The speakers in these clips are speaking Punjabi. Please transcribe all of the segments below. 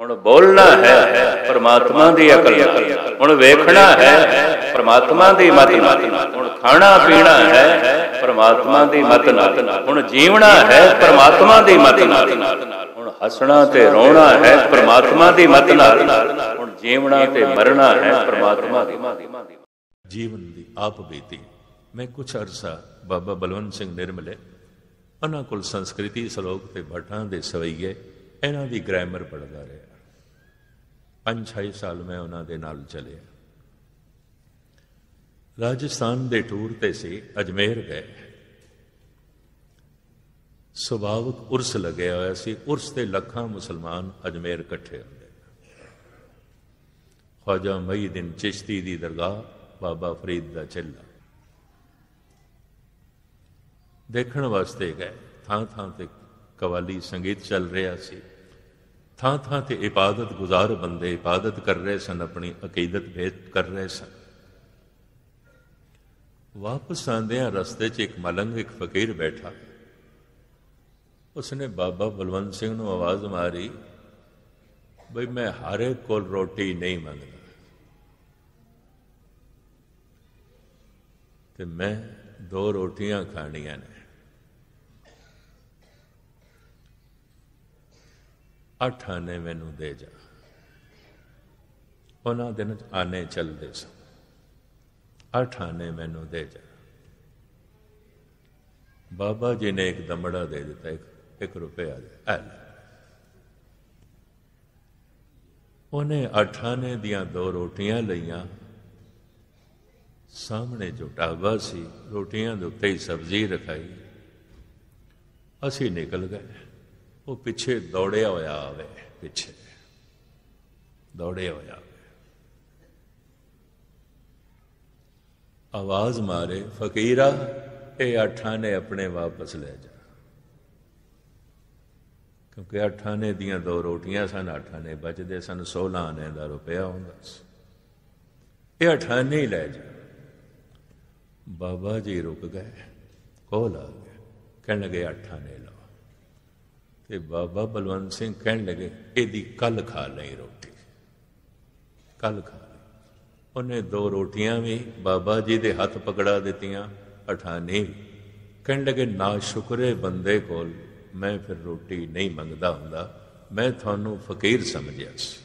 ਹੁਣ ਬੋਲਣਾ ਹੈ ਪਰਮਾਤਮਾ ਦੀ ਅਕਲ ਨਾਲ ਹੁਣ ਵੇਖਣਾ ਹੈ ਪਰਮਾਤਮਾ ਦੀ ਮਤ ਨਾਲ ਹੁਣ ਖਾਣਾ ਪੀਣਾ ਹੈ ਪਰਮਾਤਮਾ ਦੀ ਮਤ ਨਾਲ ਹੁਣ ਜੀਵਣਾ ਹੈ ਪਰਮਾਤਮਾ ਦੀ ਮਤ ਨਾਲ ਹੁਣ ਹੱਸਣਾ ਤੇ ਰੋਣਾ ਹੈ ਪਰਮਾਤਮਾ ਦੀ ਮਤ ਨਾਲ ਹੁਣ ਜੀਵਣਾ ਤੇ ਮਰਨਾ ਹੈ ਪਰਮਾਤਮਾ ਦੀ ਜੀਵਨ ਦੀ ਆਪ ਬੀਤੀ ਮੈਂ ਕੁਝ ਅਰਸਾ ਬਾਬਾ ਬਲਵੰਤ ਸਿੰਘ ਨਿਰਮਲੇ ਅਨਾਕੁਲ ਸੰਸਕ੍ਰਿਤੀ ਸ਼ਲੋਕ ਤੇ ਬਟਾਂ ਦੇ ਸਵਈਏ ਇਹਨਾਂ ਦੀ ਗ੍ਰਾਮਰ ਪੜਦਾ ਰਿਹਾ पांच साल मैं उन्होंने नाल राजस्थान के टूर पर से अजमेर गए सुभाविक उर्स लगे हुआ से उर्स से लख मुसलमान अजमेर कट्ठे होंगे ख्वाजा मई दिन चिश्ती की दरगाह बाबा फरीद का चेला देखने वास्ते गए थां थां कवाली संगीत चल रहा है ਥਾਂ ਥਾਂ ਤੇ ਇਬਾਦਤ ਗੁਜ਼ਾਰ ਬੰਦੇ ਇਬਾਦਤ ਕਰ ਰਹੇ ਸਨ ਆਪਣੀ ਅਕੀਦਤ ਭੇਟ ਕਰ ਰਹੇ ਸਨ ਵਾਪਸ ਆਂਦਿਆਂ ਰਸਤੇ 'ਚ ਇੱਕ ਮਲੰਗ ਇੱਕ ਫਕੀਰ ਬੈਠਾ ਉਸਨੇ ਬਾਬਾ ਬਲਵੰਤ ਸਿੰਘ ਨੂੰ ਆਵਾਜ਼ ਮਾਰੀ ਬਈ ਮੈਂ ਹਰੇ ਕੋਲ ਰੋਟੀ ਨਹੀਂ ਮੰਗਦਾ ਤੇ ਮੈਂ ਦੋ ਰੋਟੀਆਂ ਖਾਣੀਆਂ ਨੇ ਅੱਠ ਆਨੇ ਮੈਨੂੰ ਦੇ ਜਾ ਉਹਨਾਂ ਦਿਨ ਚ ਆਨੇ ਚੱਲਦੇ ਸਨ ਅੱਠ ਆਨੇ ਮੈਨੂੰ ਦੇ ਜਾ ਬਾਬਾ ਜੀ ਨੇ ਇੱਕ ਦਮੜਾ ਦੇ ਦਿੱਤਾ ਇੱਕ 1 ਰੁਪਿਆ ਦੇ ਐ ਉਹਨੇ ਨੇ ਦੀਆਂ ਦੋ ਰੋਟੀਆਂ ਲਈਆਂ ਸਾਹਮਣੇ ਜੋ ਟਾਬਾ ਸੀ ਰੋਟੀਆਂ ਦੇ ਉੱਤੇ ਹੀ ਸਬਜ਼ੀ ਰਖਾਈ ਅਸੀਂ ਨਿਕਲ ਗਏ ਉਹ ਪਿੱਛੇ ਦੌੜਿਆ ਹੋਇਆ ਆਵੇ ਪਿੱਛੇ ਦੌੜਿਆ ਹੋਇਆ ਆਵਾਜ਼ ਮਾਰੇ ਫਕੀਰਾ ਇਹ ਆਠਾਂ ਨੇ ਆਪਣੇ ਵਾਪਸ ਲੈ ਜਾ ਕਿਉਂਕਿ ਆਠਾਂ ਨੇ ਦੀਆਂ ਦੋ ਰੋਟੀਆਂ ਸਨ ਆਠਾਂ ਨੇ ਬਚਦੇ ਸਨ 16 ਆਨੇ ਦਾ ਰੁਪਿਆ ਹੁੰਦਾ ਸੀ ਇਹ ਆਠਾਂ ਨੇ ਲੈ ਜਾ ਬਾਬਾ ਜੀ ਰੁਕ ਗਏ ਕੋਲ ਆ ਗਏ ਕਹਿਣ ਲੱਗੇ ਆਠਾਂ ਨੇ ਤੇ ਬਾਬਾ ਬਲਵੰਤ ਸਿੰਘ ਕਹਿਣ ਲੱਗੇ ਇਹਦੀ ਕੱਲ ਖਾ ਲਈ ਰੋਟੀ ਕੱਲ ਖਾ ਲਈ ਉਹਨੇ ਦੋ ਰੋਟੀਆਂ ਵੀ ਬਾਬਾ ਜੀ ਦੇ ਹੱਥ ਪਕੜਾ ਦਿੱਤੀਆਂ ਅਠਾਨੇ ਕਹਿਣ ਲੱਗੇ ਨਾ ਸ਼ੁਕਰੇ ਬੰਦੇ ਕੋਲ ਮੈਂ ਫਿਰ ਰੋਟੀ ਨਹੀਂ ਮੰਗਦਾ ਹੁੰਦਾ ਮੈਂ ਤੁਹਾਨੂੰ ਫਕੀਰ ਸਮਝਿਆ ਸੀ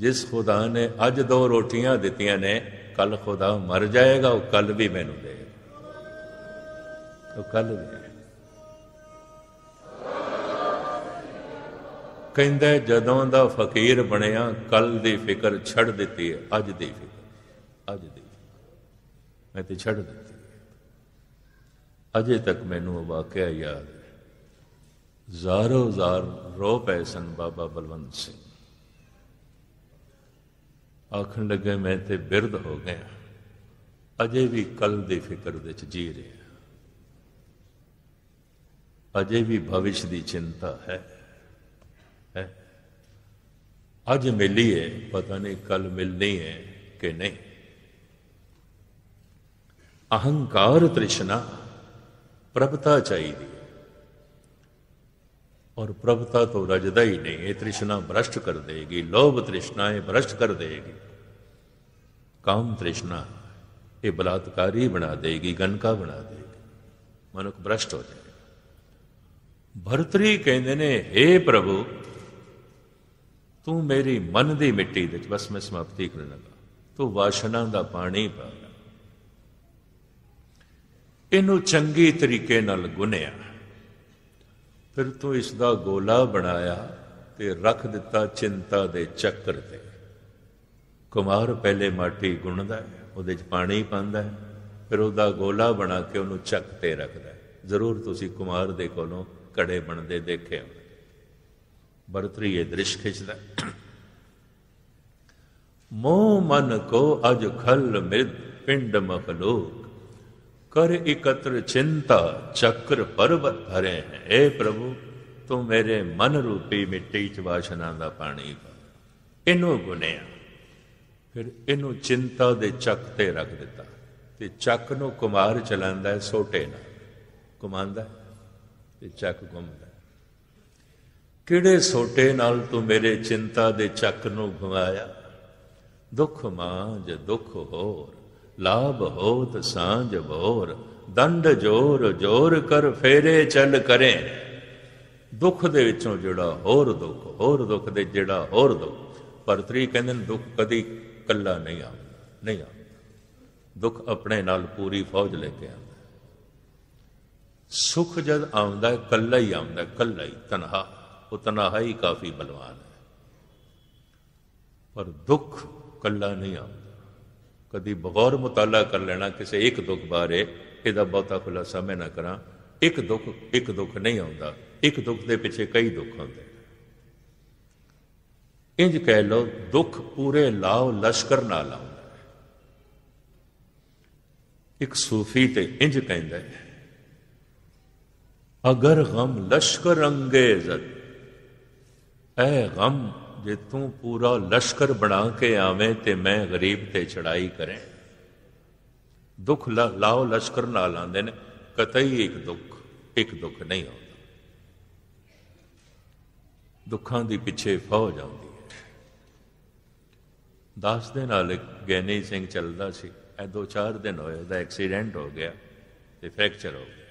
ਜਿਸ ਖੁਦਾ ਨੇ ਅੱਜ ਦੋ ਰੋਟੀਆਂ ਦਿੱਤੀਆਂ ਨੇ ਕੱਲ ਖੁਦਾ ਮਰ ਜਾਏਗਾ ਉਹ ਕੱਲ ਵੀ ਮੈਨੂੰ ਦੇ ਉਹ ਕੱਲ ਵੀ ਕਹਿੰਦਾ ਜਦੋਂ ਦਾ ਫਕੀਰ ਬਣਿਆ ਕੱਲ ਦੀ ਫਿਕਰ ਛੱਡ ਦਿੱਤੀ ਹੈ ਅੱਜ ਦੀ ਫਿਕਰ ਅੱਜ ਦੀ ਮੈਂ ਤੇ ਛੱਡ ਦਿੱਤੀ ਅਜੇ ਤੱਕ ਮੈਨੂੰ ਉਹ ਵਾਕਿਆ ਯਾਦ ਹੈ ਜ਼ਾਰੋ ਜ਼ਾਰ ਰੋ ਪਏ ਸਨ ਬਾਬਾ ਬਲਵੰਤ ਸਿੰਘ ਆਖਣ ਲੱਗੇ ਮੈਂ ਤੇ ਬਿਰਧ ਹੋ ਗਿਆ ਅਜੇ ਵੀ ਕੱਲ ਦੀ ਫਿਕਰ ਵਿੱਚ ਜੀ ਰਿਹਾ ਅਜੇ ਵੀ ਭਵਿਸ਼ ਦੀ ਚਿੰਤਾ ਹੈ आज मिली है पता नहीं कल मिलनी है कि नहीं अहंकार तृष्णा प्रभता चाहिए और प्रभता तो रजदा ही नहीं ये तृष्णा भ्रष्ट कर देगी लोभ तृष्णाएं भ्रष्ट कर देगी काम तृष्णा ये बलात्कारी बना देगी गनका बना देगी मनुख भ्रष्ट हो जाएगा भरतरी कहते ने हे प्रभु ਤੂੰ ਮੇਰੀ ਮਨ ਦੀ ਮਿੱਟੀ ਵਿੱਚ ਬਸ ਮੈਂ ਸਮਾਪਤੀ ਕਰਨ ਲੱਗਾ ਤੂੰ ਵਾਸ਼ਨਾ ਦਾ ਪਾਣੀ ਪਾ ਇਹਨੂੰ ਚੰਗੇ ਤਰੀਕੇ ਨਾਲ ਗੁੰਨਿਆ ਫਿਰ ਤੂੰ ਇਸ ਦਾ ਗੋਲਾ ਬਣਾਇਆ ਤੇ ਰੱਖ ਦਿੱਤਾ ਚਿੰਤਾ ਦੇ ਚੱਕਰ ਤੇ ਕੁਮਾਰ ਪਹਿਲੇ ਮਾਟੀ ਗੁੰਨਦਾ ਹੈ ਉਹਦੇ 'ਚ ਪਾਣੀ ਪਾਉਂਦਾ ਹੈ ਫਿਰ ਉਹਦਾ ਗੋਲਾ ਬਣਾ ਕੇ ਉਹਨੂੰ ਚੱਕ ਤੇ ਰੱਖਦਾ ਜ਼ਰੂਰ ਤੁਸੀਂ ਕੁਮਾਰ ਦੇ ਕੋਲੋਂ ਘੜੇ ਬਣਦੇ ਦੇਖੇ ਹੋ ਬਰਤਰੀ ਇਹ ਦ੍ਰਿਸ਼ ਖਿੱਚਦਾ ਮੋ ਮਨ ਕੋ ਅਜ ਖਲ ਮਿਰਦ ਪਿੰਡ ਮਖਲੋਕ ਕਰ ਇਕਤਰ ਚਿੰਤਾ ਚੱਕਰ ਪਰਵਤ ਭਰੇ ਹੈ اے ਪ੍ਰਭੂ ਤੂੰ ਮੇਰੇ ਮਨ ਰੂਪੀ ਮਿੱਟੀ ਚ ਵਾਸ਼ਨਾ ਦਾ ਪਾਣੀ ਪਾ ਇਹਨੂੰ ਗੁਨੇਆ ਫਿਰ ਇਹਨੂੰ ਚਿੰਤਾ ਦੇ ਚੱਕ ਤੇ ਰੱਖ ਦਿੱਤਾ ਤੇ ਚੱਕ ਨੂੰ ਕੁਮਾਰ ਚਲਾਉਂਦਾ ਹੈ ਸੋਟੇ ਨਾਲ ਕੁਮਾਂਦਾ ਤੇ ਚੱਕ ਘੁੰਮਦਾ ਕਿਹੜੇ ਸੋਟੇ ਨਾਲ ਤੂੰ ਮੇਰੇ ਚਿੰਤਾ ਦੇ ਚੱਕ ਨੂੰ ਘੁਮਾਇਆ ਦੁੱਖ ਮਾਂ ਜੇ ਦੁੱਖ ਹੋਰ ਲਾਭ ਹੋਤ ਸਾਂਝ ਬੋਰ ਦੰਡ ਜੋਰ ਜੋਰ ਕਰ ਫੇਰੇ ਚੱਲ ਕਰੇ ਦੁੱਖ ਦੇ ਵਿੱਚੋਂ ਜਿਹੜਾ ਹੋਰ ਦੁੱਖ ਹੋਰ ਦੁੱਖ ਦੇ ਜਿਹੜਾ ਹੋਰ ਦੁੱਖ ਪਰਤਰੀ ਕਹਿੰਦੇ ਨੇ ਦੁੱਖ ਕਦੀ ਕੱਲਾ ਨਹੀਂ ਆ ਨਹੀਂ ਆ ਦੁੱਖ ਆਪਣੇ ਨਾਲ ਪੂਰੀ ਫੌਜ ਲੈ ਕੇ ਆਉਂਦਾ ਸੁਖ ਜਦ ਆਉਂਦਾ ਕੱਲਾ ਹੀ ਆਉਂਦਾ ਕੱਲਾ ਹੀ ਤਨਹਾ उतना ही काफी बलवान है पर दुख कल्ला नहीं आता कभी बगौर मुताला कर लेना किसी एक दुख बारे एदा बहुता खुलासा मैं ना करा एक दुख एक दुख नहीं आता एक दुख के पिछे कई दुख आते इंज कह लो दुख पूरे लाओ लश्कर ना लाओ एक सूफी ते इंज कह अगर गम लश्कर अंगेज़ ਐ ਗਮ ਜੇ ਤੂੰ ਪੂਰਾ ਲਸ਼ਕਰ ਬਣਾ ਕੇ ਆਵੇਂ ਤੇ ਮੈਂ ਗਰੀਬ ਤੇ ਚੜਾਈ ਕਰੇ ਦੁੱਖ ਲਾਓ ਲਸ਼ਕਰ ਨਾਲ ਆਂਦੇ ਨੇ ਕਤਈ ਇੱਕ ਦੁੱਖ ਇੱਕ ਦੁੱਖ ਨਹੀਂ ਆਉਂਦਾ ਦੁੱਖਾਂ ਦੀ ਪਿੱਛੇ ਫੌਜ ਆਉਂਦੀ ਹੈ ਦਸ ਦਿਨ ਨਾਲ ਗੈਨੀ ਸਿੰਘ ਚੱਲਦਾ ਸੀ ਐ ਦੋ ਚਾਰ ਦਿਨ ਹੋਏ ਉਹਦਾ ਐਕਸੀਡੈਂਟ ਹੋ ਗਿਆ ਤੇ ਫ੍ਰੈਕਚਰ ਹੋ ਗਿਆ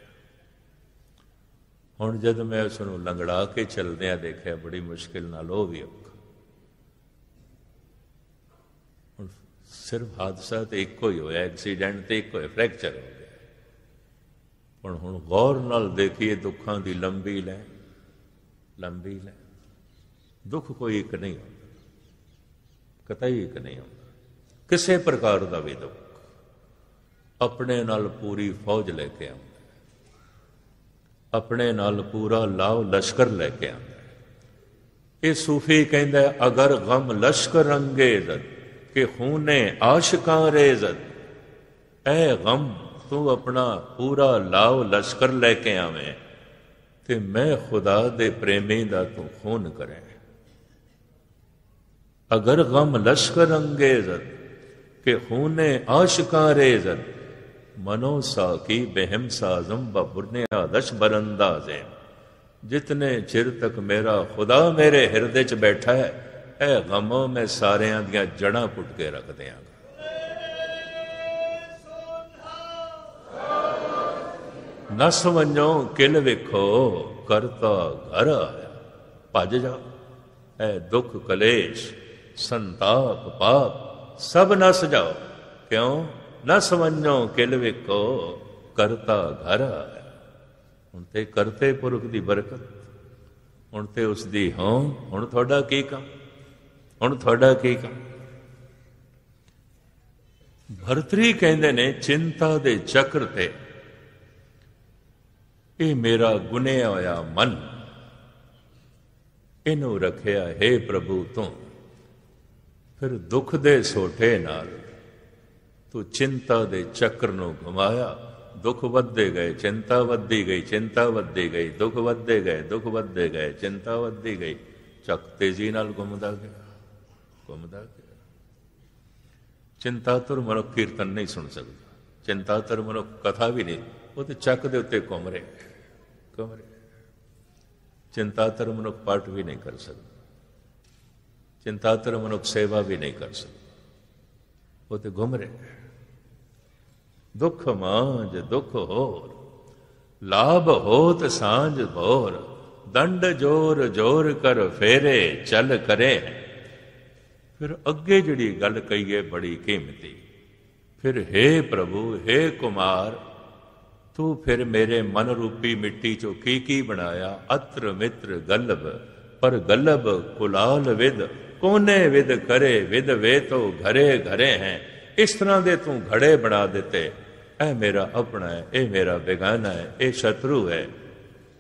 ਹੁਣ ਜਦ ਮੈਂ ਉਸ ਨੂੰ ਲੰਗੜਾ ਕੇ ਚੱਲਦਿਆਂ ਦੇਖਿਆ ਬੜੀ ਮੁਸ਼ਕਿਲ ਨਾਲ ਉਹ ਵੀ ਔਖਾ ਹੁਣ ਸਿਰਫ ਹਾਦਸਾ ਤੇ ਇੱਕੋ ਹੀ ਹੋਇਆ ਐਕਸੀਡੈਂਟ ਤੇ ਇੱਕੋ ਹੀ ਫ੍ਰੈਕਚਰ ਹੋ ਗਿਆ ਹੁਣ ਹੁਣ ਗੌਰ ਨਾਲ ਦੇਖੀਏ ਦੁੱਖਾਂ ਦੀ ਲੰਬੀ ਲੈ ਲੰਬੀ ਲੈ ਦੁੱਖ ਕੋਈ ਇੱਕ ਨਹੀਂ ਹੁੰਦਾ ਕਤਈ ਇੱਕ ਨਹੀਂ ਹੁੰਦਾ ਕਿਸੇ ਪ੍ਰਕਾਰ ਦਾ ਵੀ ਦੁੱਖ ਆਪਣੇ ਨਾਲ ਪੂਰੀ ਫੌਜ ਲੈ ਕੇ ਆਉਂਦਾ ਆਪਣੇ ਨਾਲ ਪੂਰਾ ਲਾਓ ਲਸ਼ਕਰ ਲੈ ਕੇ ਆਂਦਾ ਇਹ ਸੂਫੀ ਕਹਿੰਦਾ ਅਗਰ ਗਮ ਲਸ਼ਕਰ ਅੰਗੇਜ਼ਤ ਕਿ ਖੂਨੇ ਆਸ਼ਕਾਂ ਰੇਜ਼ਤ ਐ ਗਮ ਤੂੰ ਆਪਣਾ ਪੂਰਾ ਲਾਓ ਲਸ਼ਕਰ ਲੈ ਕੇ ਆਵੇਂ ਤੇ ਮੈਂ ਖੁਦਾ ਦੇ ਪ੍ਰੇਮੀ ਦਾ ਤੂੰ ਖੂਨ ਕਰੇ ਅਗਰ ਗਮ ਲਸ਼ਕਰ ਅੰਗੇਜ਼ਤ ਕਿ ਖੂਨੇ ਆਸ਼ਕਾਂ ਰੇਜ਼ਤ ਮਨੋ ਸਾਕੀ ਬਹਿਮ ਸਾਜ਼ਮ ਬਬੁਰਨੇ ਆਦਸ਼ ਬਰੰਦਾਜ਼ੇ ਜਿਤਨੇ ਚਿਰ ਤੱਕ ਮੇਰਾ ਖੁਦਾ ਮੇਰੇ ਹਿਰਦੇ 'ਚ ਬੈਠਾ ਹੈ ਇਹ ਗਮੋਂ ਮੈਂ ਸਾਰਿਆਂ ਦੀਆਂ ਜੜਾਂ ਪੁੱਟ ਕੇ ਰੱਖ ਦਿਆਂਗਾ ਨਸ ਵੰਜੋ ਕਿਲ ਵੇਖੋ ਕਰਤਾ ਘਰ ਆਇਆ ਭੱਜ ਜਾ ਐ ਦੁੱਖ ਕਲੇਸ਼ ਸੰਤਾਪ ਪਾਪ ਸਭ ਨਸ ਜਾਓ ਕਿਉਂ न ਸਮਝੋ ਕਿਲ ਵੇਖੋ ਕਰਤਾ ਘਰ ਹੁਣ ਤੇ ਕਰਤੇ ਪੁਰਖ ਦੀ ਬਰਕਤ ਹੁਣ ਤੇ ਉਸ ਦੀ ਹਾਂ ਹੁਣ ਤੁਹਾਡਾ ਕੀ ਕੰਮ ਹੁਣ ਤੁਹਾਡਾ ਕੀ ਕੰਮ ਭਰਤਰੀ ਕਹਿੰਦੇ ਨੇ ਚਿੰਤਾ ਦੇ ਚੱਕਰ ਤੇ ਇਹ ਮੇਰਾ ਗੁਨੇ ਹੋਇਆ ਮਨ ਇਹਨੂੰ ਰੱਖਿਆ ਹੈ ਪ੍ਰਭੂ ਤੋਂ ਫਿਰ ਦੁੱਖ ਦੇ ਸੋਟੇ ਨਾਲ ਤੂੰ ਚਿੰਤਾ ਦੇ ਚੱਕਰ ਨੂੰ ਘੁਮਾਇਆ ਦੁੱਖ ਵੱਧਦੇ ਗਏ ਚਿੰਤਾ ਵੱਧਦੀ ਗਈ ਚਿੰਤਾ ਵੱਧਦੀ ਗਈ ਦੁੱਖ ਵੱਧਦੇ ਗਏ ਦੁੱਖ ਵੱਧਦੇ ਗਏ ਚਿੰਤਾ ਵੱਧਦੀ ਗਈ ਚੱਕ ਤੇਜ਼ੀ ਨਾਲ ਘੁੰਮਦਾ ਗਿਆ ਘੁੰਮਦਾ ਗਿਆ ਚਿੰਤਾ ਤੁਰ ਮਨੁੱਖ ਕੀਰਤਨ ਨਹੀਂ ਸੁਣ ਸਕਦਾ ਚਿੰਤਾ ਤੁਰ ਮਨੁੱਖ ਕਥਾ ਵੀ ਨਹੀਂ ਉਹ ਤੇ ਚੱਕ ਦੇ ਉੱਤੇ ਘੁੰਮ ਰਿਹਾ ਘੁੰਮ ਰਿਹਾ ਚਿੰਤਾ ਤੁਰ ਮਨੁੱਖ ਪਾਠ ਵੀ ਨਹੀਂ ਕਰ ਸਕਦਾ ਚਿੰਤਾ ਤੁਰ ਮਨੁੱਖ ਸੇਵਾ ਵੀ ਨਹੀਂ ਕਰ ਸਕਦਾ ਉਹ ਤੇ ਘੁੰਮ ਰਿਹਾ दुख मांज दुख होर लाभ होत सांझ भोर दंड जोर जोर कर फेरे चल करे फिर अगे जड़ी गल कही बड़ी कीमती फिर हे प्रभु हे कुमार तू फिर मेरे मन रूपी मिट्टी चो की की बनाया अत्र मित्र गलब पर गलब कुलाल विद कोने विद करे विद वे तो घरे घरे हैं इस तरह दे तू घड़े बना देते ਇਹ ਮੇਰਾ ਆਪਣਾ ਹੈ ਇਹ ਮੇਰਾ ਬੇਗਾਨਾ ਹੈ ਇਹ ਸ਼ਤਰੂ ਹੈ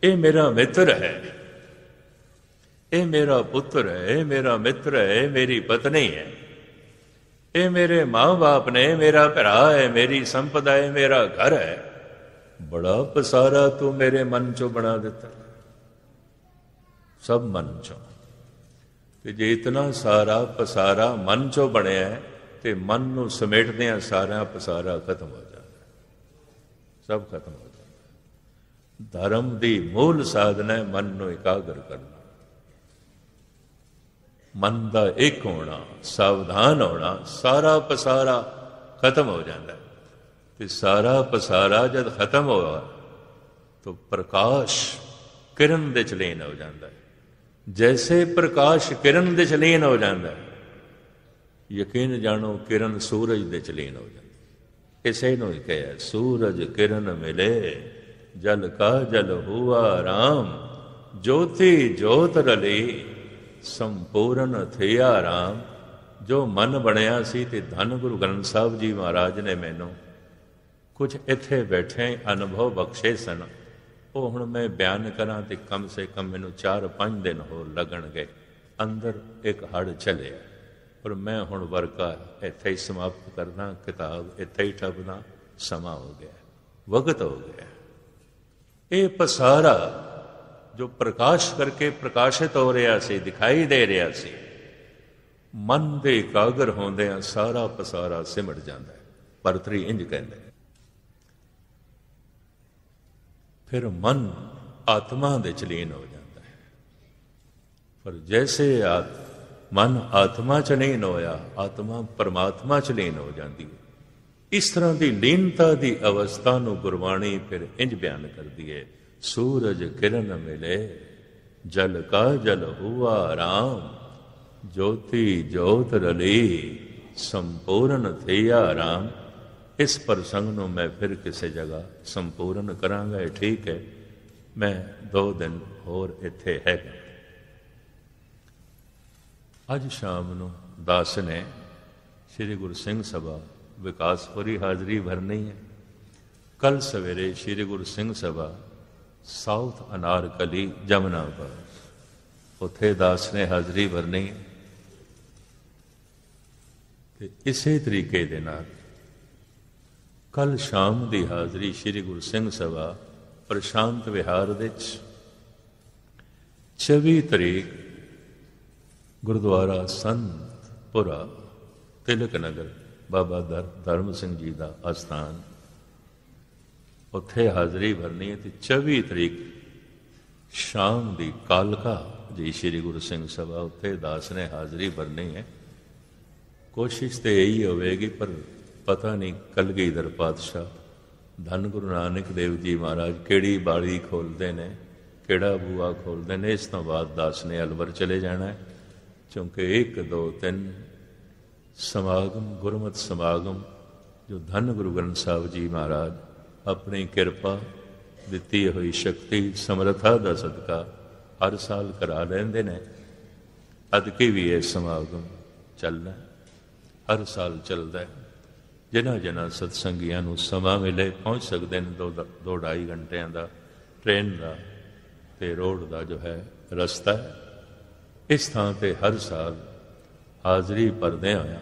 ਇਹ ਮੇਰਾ ਮਿੱਤਰ ਹੈ ਇਹ ਮੇਰਾ ਪੁੱਤਰ ਹੈ ਇਹ ਮੇਰਾ ਮਿੱਤਰ ਹੈ ਇਹ ਮੇਰੀ ਪਤਨੀ ਹੈ ਇਹ ਮੇਰੇ ਮਾਪੇ ਨੇ ਮੇਰਾ ਭਰਾ ਹੈ ਮੇਰੀ ਸੰਪਦਾ ਹੈ ਮੇਰਾ ਘਰ ਹੈ ਬੜਾ ਪਸਾਰਾ ਤੂੰ ਮੇਰੇ ਮਨ ਚੋਂ ਬਣਾ ਦਿੱਤਾ ਸਭ ਮਨ ਚੋਂ ਤੇ ਜੇ ਇਤਨਾ ਸਾਰਾ ਪਸਾਰਾ ਮਨ ਚੋਂ ਬਣਿਆ ਤੇ ਮਨ ਨੂੰ ਸਮੇਟਦਿਆਂ ਸਾਰਾ ਪਸਾਰਾ ਖਤਮ ਹੋ ਸਭ ਖਤਮ ਹੋ ਜਾਂਦਾ ਧਰਮ ਦੀ ਮੂਲ ਸਾਧਨਾ ਹੈ ਮਨ ਨੂੰ ਇਕਾਗਰ ਕਰਨਾ ਮਨ ਦਾ ਇੱਕ ਹੋਣਾ ਸਾਵਧਾਨ ਹੋਣਾ ਸਾਰਾ ਪਸਾਰਾ ਖਤਮ ਹੋ ਜਾਂਦਾ ਤੇ ਸਾਰਾ ਪਸਾਰਾ ਜਦ ਖਤਮ ਹੋਇਆ ਤਾਂ ਪ੍ਰਕਾਸ਼ ਕਿਰਨ ਦੇ ਚਲੇਨ ਹੋ ਜਾਂਦਾ ਹੈ ਜੈਸੇ ਪ੍ਰਕਾਸ਼ ਕਿਰਨ ਦੇ ਚਲੇਨ ਹੋ ਜਾਂਦਾ ਹੈ ਯਕੀਨ ਜਾਣੋ ਕਿਰਨ ਸੂਰਜ ਦੇ ਚਲੇਨ ਹੋ ਜਾਂਦਾ ਕਿਸੇ ਨੂੰ ਕਹਿਆ ਸੂਰਜ ਕਿਰਨ ਮਿਲੇ ਜਲ ਕਾ ਜਲ ਹੁਆ ਰਾਮ ਜੋਤੀ ਜੋਤ ਰਲੀ ਸੰਪੂਰਨ ਥਿਆ ਰਾਮ ਜੋ ਮਨ ਬਣਿਆ ਸੀ ਤੇ ਧੰਨ ਗੁਰੂ ਗ੍ਰੰਥ ਸਾਹਿਬ ਜੀ ਮਹਾਰਾਜ ਨੇ ਮੈਨੂੰ ਕੁਝ ਇੱਥੇ ਬੈਠੇ ਅਨੁਭਵ ਬਖਸ਼ੇ ਸਨ ਉਹ ਹੁਣ ਮੈਂ ਬਿਆਨ ਕਰਾਂ ਤੇ ਕਮ ਸੇ ਕਮ ਮੈਨੂੰ 4-5 ਦਿਨ ਹੋਰ ਲੱਗਣਗੇ ਅੰਦਰ ਇੱਕ ਹੜ ਚਲੇ ਪਰ ਮੈਂ ਹੁਣ ਵਰਕਾ ਇੱਥੇ ਹੀ ਸਮਾਪਤ ਕਰਨਾ ਕਿਤਾਬ ਇੱਥੇ ਹੀ ਠੱਪਣਾ ਸਮਾ ਹੋ ਗਿਆ ਵਕਤ ਹੋ ਗਿਆ ਇਹ ਪਸਾਰਾ ਜੋ ਪ੍ਰਕਾਸ਼ ਕਰਕੇ ਪ੍ਰਕਾਸ਼ਿਤ ਹੋ ਰਿਹਾ ਸੀ ਦਿਖਾਈ ਦੇ ਰਿਹਾ ਸੀ ਮਨ ਦੇ ਇਕਾਗਰ ਹੁੰਦੇ ਆ ਸਾਰਾ ਪਸਾਰਾ ਸਿਮਟ ਜਾਂਦਾ ਪਰ ਪਰਤਰੀ ਇੰਜ ਕਹਿੰਦੇ ਫਿਰ ਮਨ ਆਤਮਾ ਦੇ ਚਲੀਨ ਹੋ ਜਾਂਦਾ ਹੈ ਪਰ ਜੈਸੇ ਆਤਮਾ ਮਨ ਆਤਮਾ ਚ ਨਹੀਂ ਨੋਇਆ ਆਤਮਾ ਪਰਮਾਤਮਾ ਚ ਲੀਨ ਹੋ ਜਾਂਦੀ ਹੈ ਇਸ ਤਰ੍ਹਾਂ ਦੀ ਲੀਨਤਾ ਦੀ ਅਵਸਥਾ ਨੂੰ ਗੁਰਬਾਣੀ ਫਿਰ ਇੰਜ ਬਿਆਨ ਕਰਦੀ ਹੈ ਸੂਰਜ ਕਿਰਨ ਮਿਲੇ ਜਲ ਕਾ ਜਲ ਹੁਆ ਰਾਮ ਜੋਤੀ ਜੋਤ ਰਲੀ ਸੰਪੂਰਨ ਥਿਆ ਰਾਮ ਇਸ ਪ੍ਰਸੰਗ ਨੂੰ ਮੈਂ ਫਿਰ ਕਿਸੇ ਜਗ੍ਹਾ ਸੰਪੂਰਨ ਕਰਾਂਗਾ ਠੀਕ ਹੈ ਮੈਂ ਦੋ ਦਿਨ ਹੋਰ ਇੱਥੇ ਹੈਗਾ ਅੱਜ ਸ਼ਾਮ ਨੂੰ ਦਾਸ ਨੇ ਸ੍ਰੀ ਗੁਰੂ ਸਿੰਘ ਸਭਾ ਵਿਕਾਸਪੁਰੀ ਹਾਜ਼ਰੀ ਭਰਨੀ ਹੈ ਕੱਲ ਸਵੇਰੇ ਸ੍ਰੀ ਗੁਰੂ ਸਿੰਘ ਸਭਾ ਸਾਊਥ ਅਨਾਰਕਲੀ ਜਮਨਾ ਪਰ ਉਥੇ ਦਾਸ ਨੇ ਹਾਜ਼ਰੀ ਭਰਨੀ ਹੈ ਤੇ ਇਸੇ ਤਰੀਕੇ ਦੇ ਨਾਲ ਕੱਲ ਸ਼ਾਮ ਦੀ ਹਾਜ਼ਰੀ ਸ੍ਰੀ ਗੁਰੂ ਸਿੰਘ ਸਭਾ ਪ੍ਰਸ਼ਾਂਤ ਵਿਹਾਰ ਵਿੱਚ 24 ਤਰੀਕ ਗੁਰਦੁਆਰਾ ਸੰਤ ਪੁਰਾ ਤਿਲਕ ਨਗਰ ਬਾਬਾ ਧਰਮ ਸਿੰਘ ਜੀ ਦਾ ਅਸਥਾਨ ਉੱਥੇ ਹਾਜ਼ਰੀ ਭਰਨੀ ਹੈ ਤੇ 24 ਤਰੀਕ ਸ਼ਾਮ ਦੀ ਕਾਲਕਾ ਜੀ ਸ੍ਰੀ ਗੁਰੂ ਸਿੰਘ ਸਭਾ ਉੱਤੇ ਦਾਸ ਨੇ ਹਾਜ਼ਰੀ ਭਰਨੀ ਹੈ ਕੋਸ਼ਿਸ਼ ਤੇ ਇਹੀ ਹੋਵੇਗੀ ਪਰ ਪਤਾ ਨਹੀਂ ਦਰ ਪਾਤਸ਼ਾਹ ਧੰਨ ਗੁਰੂ ਨਾਨਕ ਦੇਵ ਜੀ ਮਹਾਰਾਜ ਕਿਹੜੀ ਬਾੜੀ ਖੋਲਦੇ ਨੇ ਕਿਹੜਾ ਬੂਆ ਖੋਲਦੇ ਨੇ ਇਸ ਤੋਂ ਬਾਅਦ ਦਾਸ ਨੇ ਅਲਵਰ ਚਲੇ ਜਾਣਾ ਹੈ ਕਿਉਂਕਿ 1 2 3 ਸਮਾਗਮ ਗੁਰਮਤ ਸਮਾਗਮ ਜੋ ਧੰਨ ਗੁਰੂ ਗ੍ਰੰਥ ਸਾਹਿਬ ਜੀ ਮਹਾਰਾਜ ਆਪਣੀ ਕਿਰਪਾ ਦਿੱਤੀ ਹੋਈ ਸ਼ਕਤੀ ਸਮਰਥਾ ਦਾ ਸਦਕਾ ਹਰ ਸਾਲ ਕਰਾ ਲੈਂਦੇ ਨੇ ਅਦਕੇ ਵੀ ਇਹ ਸਮਾਗਮ ਚੱਲਦਾ ਹਰ ਸਾਲ ਚੱਲਦਾ ਹੈ ਜਿਨ੍ਹਾਂ ਜਿਨ੍ਹਾਂ ਸਤਸੰਗੀਆਂ ਨੂੰ ਸਮਾਂ ਮਿਲੇ ਪਹੁੰਚ ਸਕਦੇ ਨੇ 2 2.5 ਘੰਟਿਆਂ ਦਾ ਟ੍ਰੇਨ ਦਾ ਤੇ ਰੋਡ ਦਾ ਜੋ ਹੈ ਰਸਤਾ ਹੈ ਇਸ ਥਾਂ ਤੇ ਹਰ ਸਾਲ ਹਾਜ਼ਰੀ ਭਰਦੇ ਆਇਆ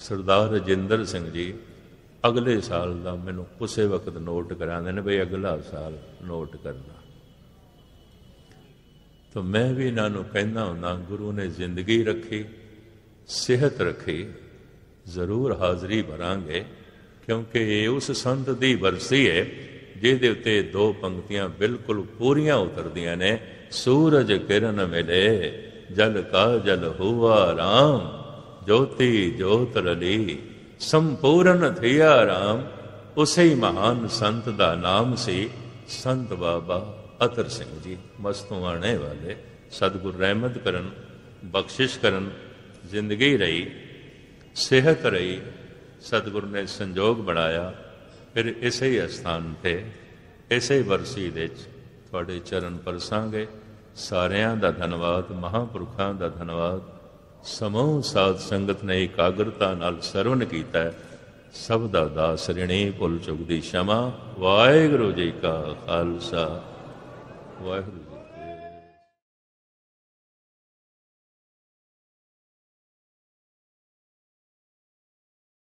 ਸਰਦਾਰ ਰਜਿੰਦਰ ਸਿੰਘ ਜੀ ਅਗਲੇ ਸਾਲ ਦਾ ਮੈਨੂੰ ਉਸੇ ਵਕਤ ਨੋਟ ਕਰਾਉਂਦੇ ਨੇ ਬਈ ਅਗਲਾ ਸਾਲ ਨੋਟ ਕਰਨਾ ਤਾਂ ਮੈਂ ਵੀ ਇਹਨਾਂ ਨੂੰ ਕਹਿੰਦਾ ਹੁੰਦਾ ਗੁਰੂ ਨੇ ਜ਼ਿੰਦਗੀ ਰੱਖੀ ਸਿਹਤ ਰੱਖੀ ਜ਼ਰੂਰ ਹਾਜ਼ਰੀ ਭਰਾਂਗੇ ਕਿਉਂਕਿ ਇਹ ਉਸ ਸੰਤ ਦੀ ਵਰਸੀ ਹੈ ਜਿਹਦੇ ਦੇ ਉੱਤੇ ਦੋ ਪੰਕਤੀਆਂ ਬਿਲਕੁਲ ਪੂਰੀਆਂ ਉਤਰਦੀਆਂ ਨੇ ਸੂਰਜ ਕਿਰਨ ਮਿਲੇ ਜਲ ਕਾ ਜਲ ਹੋਵਾ ਰਾਮ ਜੋਤੀ ਜੋਤ ਰਲੀ ਸੰਪੂਰਨ ਥਿਆ ਰਾਮ ਉਸੇ ਹੀ ਮਹਾਨ ਸੰਤ ਦਾ ਨਾਮ ਸੀ ਸੰਤ ਬਾਬਾ ਅਤਰ ਸਿੰਘ ਜੀ ਮਸਤੋਂ ਆਣੇ ਵਾਲੇ ਸਤਗੁਰ ਰਹਿਮਤ ਕਰਨ ਬਖਸ਼ਿਸ਼ ਕਰਨ ਜ਼ਿੰਦਗੀ ਰਹੀ ਸਿਹਤ ਰਹੀ ਸਤਗੁਰ ਨੇ ਸੰਜੋਗ ਬਣਾਇਆ ਫਿਰ ਇਸੇ ਹੀ ਸਥਾਨ ਤੇ ਇਸੇ ਵਰਸੀ ਦੇ ਵਿੱਚ ਤੁਹਾਡੇ ਚਰਨ ਪਰਸਾਂਗੇ ਸਾਰਿਆਂ ਦਾ ਧੰਨਵਾਦ ਮਹਾਪੁਰਖਾਂ ਦਾ ਧੰਨਵਾਦ ਸਮੋ ਸਾਧ ਸੰਗਤ ਨੇ ਇਕਾਗਰਤਾ ਨਾਲ ਸਰਵਨ ਕੀਤਾ ਹੈ ਸਭ ਦਾ ਦਾਸ ਰਿਣੀ ਭੁੱਲ ਚੁਗਦੀ ਸ਼ਮਾ ਵਾਹਿਗੁਰੂ ਜੀ ਕਾ ਖਾਲਸਾ ਵਾਹਿਗੁਰੂ